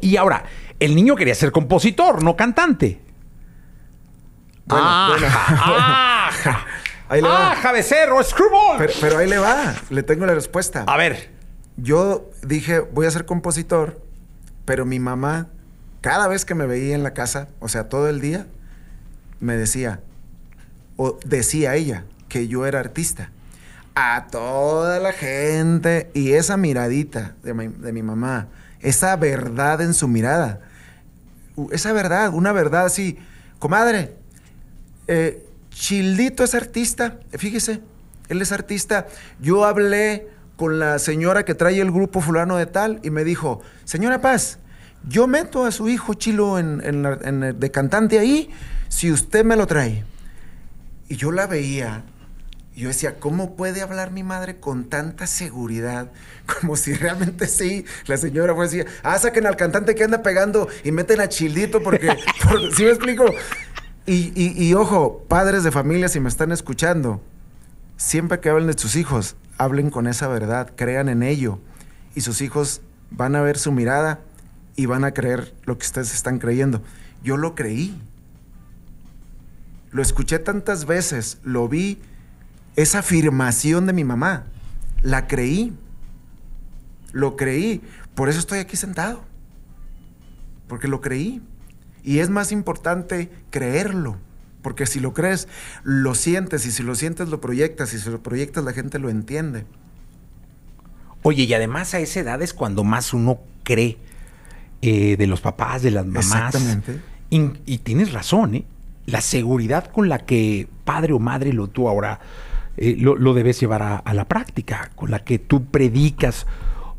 Y ahora, el niño quería ser compositor, no cantante. Bueno, ah, bueno. Ah. Ahí le screwball! Pero, ahí le va, le tengo la respuesta. A ver. Yo dije, voy a ser compositor, pero mi mamá, cada vez que me veía en la casa, o sea, todo el día, me decía, o decía ella, que yo era artista. A toda la gente, y esa miradita de mi mamá, esa verdad en su mirada. Esa verdad, una verdad así. Comadre, chilito eh, Childito es artista, fíjese, él es artista. Yo hablé con la señora que trae el grupo fulano de tal y me dijo, señora Paz, yo meto a su hijo Chilo en, de cantante ahí si usted me lo trae. Y yo la veía yo decía, ¿cómo puede hablar mi madre con tanta seguridad? Como si realmente sí, la señora fue así, ah, saquen al cantante que anda pegando y meten a Childito porque, si me explico? Y, y, y, ojo, padres de familia, si me están escuchando, siempre que hablen de sus hijos, hablen con esa verdad, crean en ello. Y sus hijos van a ver su mirada y van a creer lo que ustedes están creyendo. Yo lo creí. Lo escuché tantas veces, lo vi, esa afirmación de mi mamá. La creí. Lo creí. Por eso estoy aquí sentado. Porque lo creí. Y es más importante creerlo. Porque si lo crees, lo sientes. Y si lo sientes, lo proyectas. Y si lo proyectas, la gente lo entiende. Oye, y además a esa edad es cuando más uno cree eh, de los papás, de las mamás. Exactamente. Y, y tienes razón, ¿eh? La seguridad con la que padre o madre lo tú ahora eh, lo, debes llevar a, la práctica, con la que tú predicas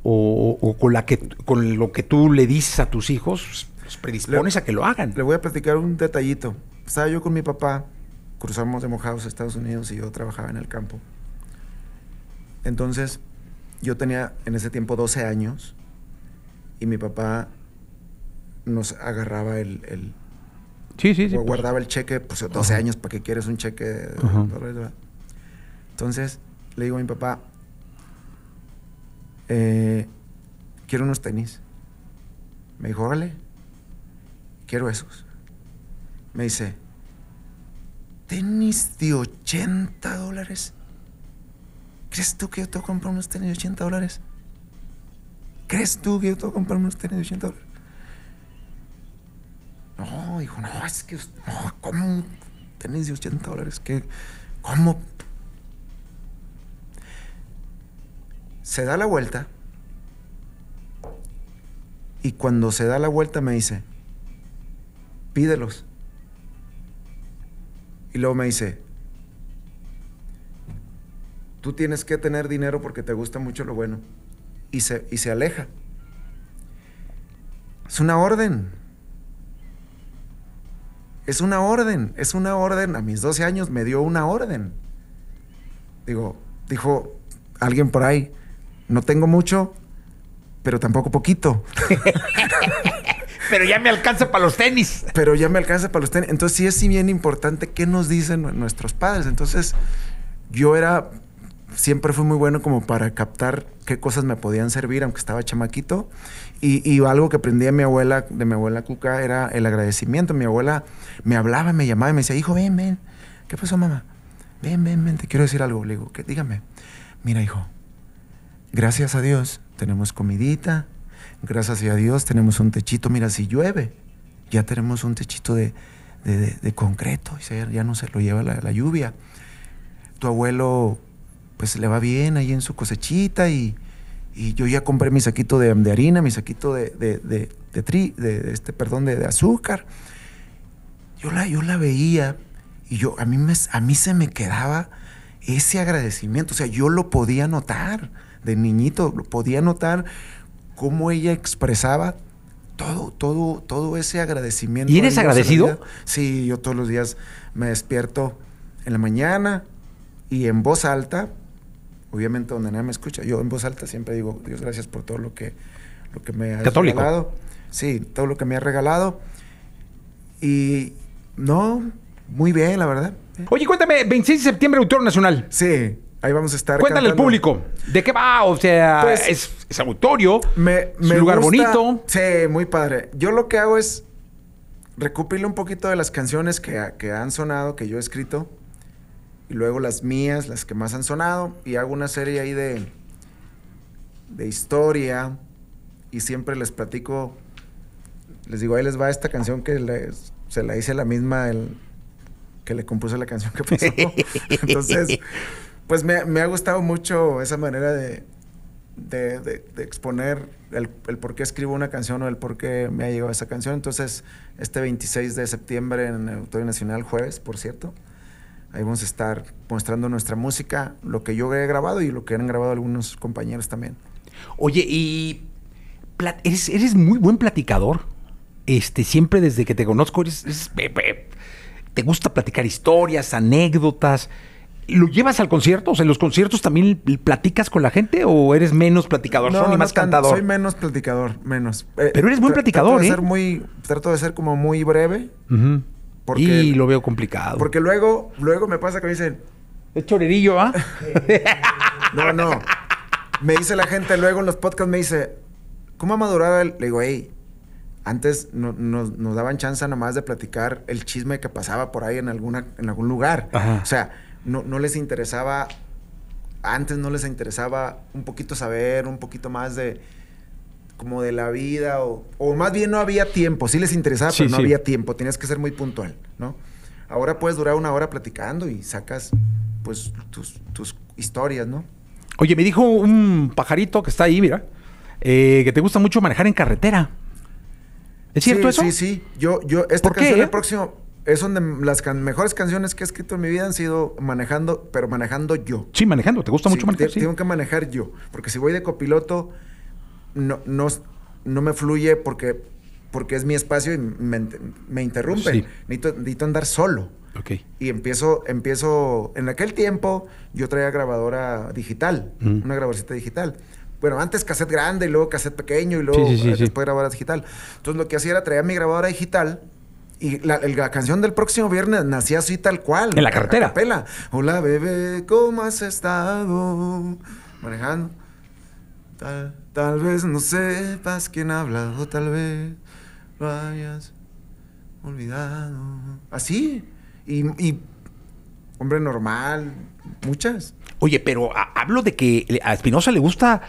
o, con, la que, con lo que tú le dices a tus hijos, pues, predispones a que lo hagan. Le voy a platicar un detallito. Estaba yo con mi papá, cruzamos de mojados a Estados Unidos y yo trabajaba en el campo. Entonces, yo tenía en ese tiempo 12 años y mi papá nos agarraba el, el Sí, sí, sí. Pues. Guardaba el cheque, pues 12 años, ¿para qué quieres un cheque? Entonces le digo a mi papá, eh, quiero unos tenis. Me dijo, órale, quiero esos. Me dice, tenis de 80 dólares. ¿Crees tú que yo te voy comprar unos tenis de 80 dólares? ¿Crees tú que yo te voy comprar unos tenis de 80 dólares? No, dijo, no, es que, no, ¿cómo tenis de 80 dólares? ¿Qué, ¿Cómo se da la vuelta y cuando se da la vuelta me dice, pídelos. Y luego me dice, tú tienes que tener dinero porque te gusta mucho lo bueno. Y se, y se aleja. Es una orden. Es una orden, es una orden. A mis 12 años me dio una orden. Digo, dijo alguien por ahí, no tengo mucho, pero tampoco poquito. pero ya me alcanza para los tenis. Pero ya me alcanza para los tenis. Entonces sí es bien importante qué nos dicen nuestros padres. Entonces yo era, siempre fue muy bueno como para captar qué cosas me podían servir, aunque estaba chamaquito. Y, algo que aprendí de mi abuela, de mi abuela Cuca, era el agradecimiento. Mi abuela me hablaba, me llamaba y me decía, hijo, ven, ven. ¿Qué pasó, mamá? Ven, ven, ven, te quiero decir algo. Le digo, dígame. Mira, hijo, gracias a Dios tenemos comidita, gracias a Dios tenemos un techito. Mira, si llueve, ya tenemos un techito de, concreto, ya no se lo lleva la, lluvia. Tu abuelo, pues le va bien ahí en su cosechita y, y yo ya compré mi saquito de, harina, mi saquito de, tri, este, perdón, de, azúcar. Yo la, yo la veía y yo, a, mí me, a mí se me quedaba ese agradecimiento, o sea, yo lo podía notar de niñito, podía notar cómo ella expresaba todo, todo, todo ese agradecimiento. ¿Y eres agradecido? Sí, yo todos los días me despierto en la mañana y en voz alta, obviamente donde nadie me escucha, yo en voz alta siempre digo, Dios gracias por todo lo que, lo que me ha regalado. Sí, todo lo que me ha regalado. Y no, muy bien, la verdad. Oye, cuéntame, 26 de septiembre, autor nacional. Sí. Ahí vamos a estar. Cuéntale al público, ¿de qué va? O sea, pues, es, es, auditorio, es un lugar bonito. Sí, muy padre. Yo lo que hago es recopilo un poquito de las canciones que, han sonado, que yo he escrito, y luego las mías, las que más han sonado, y hago una serie ahí de, de historia, y siempre les platico, les digo, ahí les va esta canción que se la hice la misma el, que le compuso la canción que pasó. Entonces, pues me, ha gustado mucho esa manera de, exponer el, por qué escribo una canción o el por qué me ha llegado esa canción. Entonces, este 26 de septiembre en el Auditorio Nacional, jueves, por cierto, ahí vamos a estar mostrando nuestra música, lo que yo he grabado y lo que han grabado algunos compañeros también. Oye, y eres, muy buen platicador. Este, siempre desde que te conozco te gusta platicar historias, anécdotas. ¿Lo llevas al concierto? O ¿en los conciertos también platicas con la gente o eres menos platicador? No, más Soy menos platicador, menos. Eh, Pero eres muy platicador, trato de Ser ¿eh? muy, trato de ser como muy breve. y lo veo complicado. Porque luego, luego me pasa que me dicen... Es chorerillo, ¿ah? no, no. Me dice la gente luego en los podcasts, me dice... ¿Cómo ha madurado él? Le digo, hey, antes nos daban chance nomás de platicar el chisme que pasaba por ahí en, alguna, en algún lugar. O sea no, no les interesaba, antes no les interesaba un poquito saber, un poquito más de como de la vida, o, o más bien no había tiempo, sí les interesaba, pero no había tiempo, tenías que ser muy puntual, ¿no? Ahora puedes durar una hora platicando y sacas pues tus, tus historias, ¿no? Oye, me dijo un pajarito que está ahí, mira, eh, que te gusta mucho manejar en carretera. ¿Es cierto eso? Sí, sí. Yo, yo, esta el eh? próximo es donde las mejores canciones que he escrito en mi vida han sido manejando, pero manejando yo. Sí, manejando. ¿Te gusta mucho manejar? Sí. Tengo que manejar yo. Porque si voy de copiloto, no, me fluye porque, porque es mi espacio y me, interrumpe. interrumpen. Necesito, andar solo. Okay. Y empiezo, empiezo. En aquel tiempo yo traía grabadora digital, mm. una grabadora digital bueno, antes cassette grande y luego cassette pequeño y luego eh, después grabadora digital. Entonces lo que hacía era traer mi grabadora digital y la, canción del próximo viernes nacía así tal cual. En la carretera. Hola, bebé, ¿cómo has estado? Manejando. Tal, vez no sepas quién ha hablado, tal vez lo hayas olvidado. Así. Y, hombre normal, muchas. Oye, pero hablo de que a Espinosa le gusta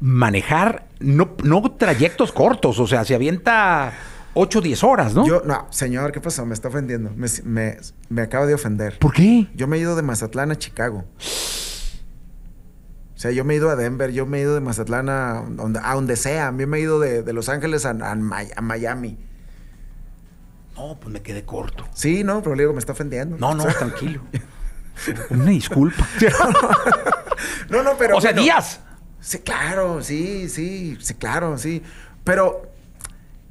manejar no, no trayectos cortos, o sea, se avienta 8 10 horas, ¿no? Yo, no, señor, ¿qué pasó? Me está ofendiendo. Me, me, acaba de ofender. ¿Por qué? Yo me he ido de Mazatlán a Chicago. O sea, yo me he ido a Denver, yo me he ido de Mazatlán a donde, a donde sea. mí me he ido de, Los Ángeles a, Miami. No, pues me quedé corto. Sí, no, pero le digo, me está ofendiendo. No, no, tranquilo. Una disculpa. no, no, pero. O sea, días. Sí, claro, sí, sí, sí, claro, sí. Pero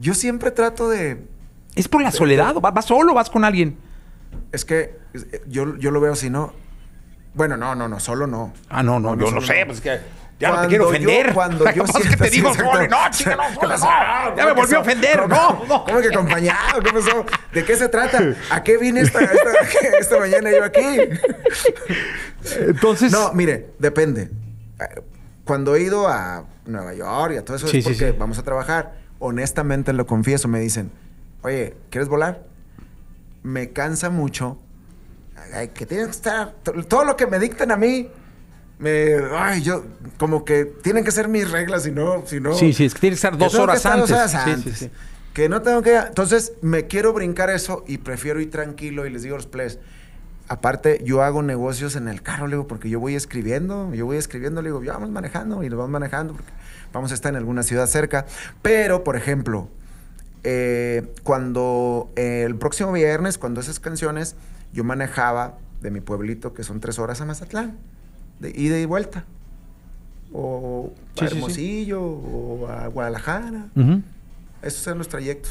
yo siempre trato de. Es por la soledad, vas, solo, o vas con alguien. Es que eh, yo, yo lo veo así, ¿no? Bueno, no, no, no, solo no. Ah, no, no, yo no sé, no. es pues que. Ya no te quiero ofender. Yo, cuando yo te digo, no, no, chica, no, ya me volvió a ofender, no, ¿Cómo que acompañado? ¿Qué pasó? ¿De qué se trata? ¿A qué vine esta, esta, mañana yo aquí? Entonces. No, mire, depende. Eh, cuando he ido a Nueva York y a todo eso, sí, es porque vamos a trabajar honestamente lo confieso, me dicen, oye, ¿quieres volar? Me cansa mucho que tienen que estar, todo lo que me dictan a mí, me, ay, yo, como que tienen que ser mis reglas, si no, si no. Sí, sí, es que tiene que estar dos, horas, antes. Que no tengo que, entonces me quiero brincar eso y prefiero ir tranquilo y les digo los plays aparte yo hago negocios en el carro, le digo, porque yo voy escribiendo, yo voy escribiendo, le digo, ya vamos manejando y lo vamos manejando porque vamos a estar en alguna ciudad cerca. Pero, por ejemplo, eh, cuando eh, el próximo viernes, cuando esas canciones, yo manejaba de mi pueblito, que son tres horas a Mazatlán, de ida y vuelta. O a Hermosillo, o a Guadalajara. Esos eran los trayectos.